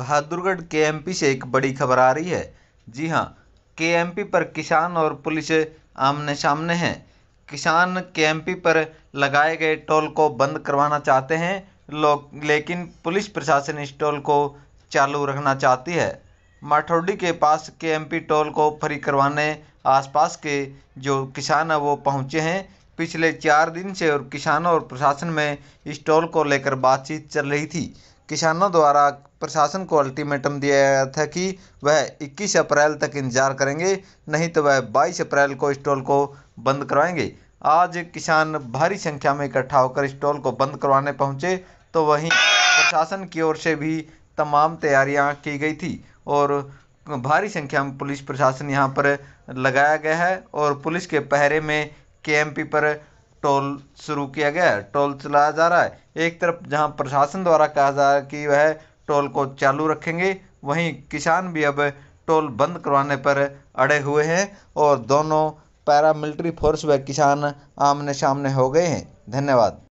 बहादुरगढ़ के एमपी से एक बड़ी खबर आ रही है जी हाँ के पर किसान और पुलिस आमने सामने हैं किसान के पर लगाए गए टोल को बंद करवाना चाहते हैं लोग लेकिन पुलिस प्रशासन इस टोल को चालू रखना चाहती है माठौडी के पास के टोल को फ्री करवाने आसपास के जो किसान हैं वो पहुँचे हैं पिछले चार दिन से और किसानों और प्रशासन में इस टोल को लेकर बातचीत चल रही थी किसानों द्वारा प्रशासन को अल्टीमेटम दिया गया था कि वह 21 अप्रैल तक इंतजार करेंगे नहीं तो वह 22 अप्रैल को स्टॉल को बंद करवाएंगे आज किसान भारी संख्या में इकट्ठा होकर स्टॉल को बंद करवाने पहुंचे तो वहीं प्रशासन की ओर से भी तमाम तैयारियां की गई थी और भारी संख्या में पुलिस प्रशासन यहां पर लगाया गया है और पुलिस के पहरे में के पर टोल शुरू किया गया है टोल चलाया जा रहा है एक तरफ जहां प्रशासन द्वारा कहा जा रहा है कि वह टोल को चालू रखेंगे वहीं किसान भी अब टोल बंद करवाने पर अड़े हुए हैं और दोनों पैरामिलिट्री फोर्स व किसान आमने सामने हो गए हैं धन्यवाद